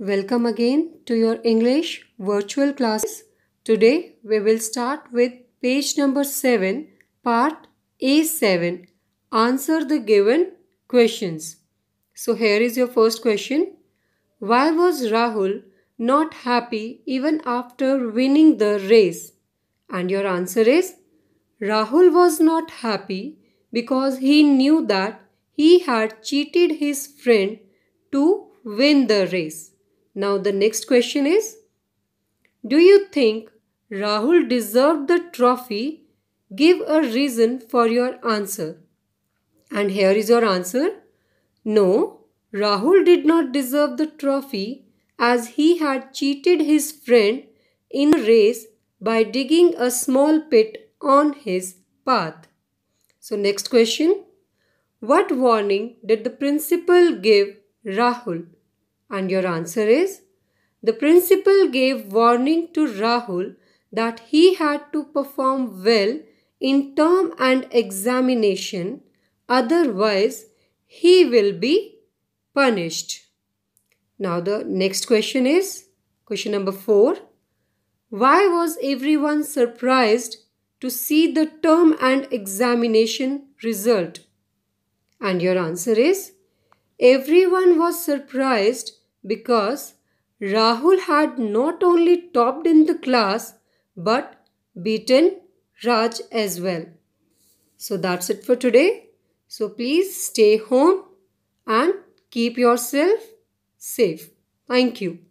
Welcome again to your English virtual classes. Today we will start with page number 7, part A7. Answer the given questions. So here is your first question. Why was Rahul not happy even after winning the race? And your answer is Rahul was not happy because he knew that he had cheated his friend to win the race. Now the next question is, do you think Rahul deserved the trophy? Give a reason for your answer. And here is your answer. No, Rahul did not deserve the trophy as he had cheated his friend in a race by digging a small pit on his path. So next question. What warning did the principal give Rahul? And your answer is the principal gave warning to Rahul that he had to perform well in term and examination, otherwise, he will be punished. Now, the next question is question number four. Why was everyone surprised to see the term and examination result? And your answer is everyone was surprised because Rahul had not only topped in the class but beaten Raj as well. So that's it for today. So please stay home and keep yourself safe. Thank you.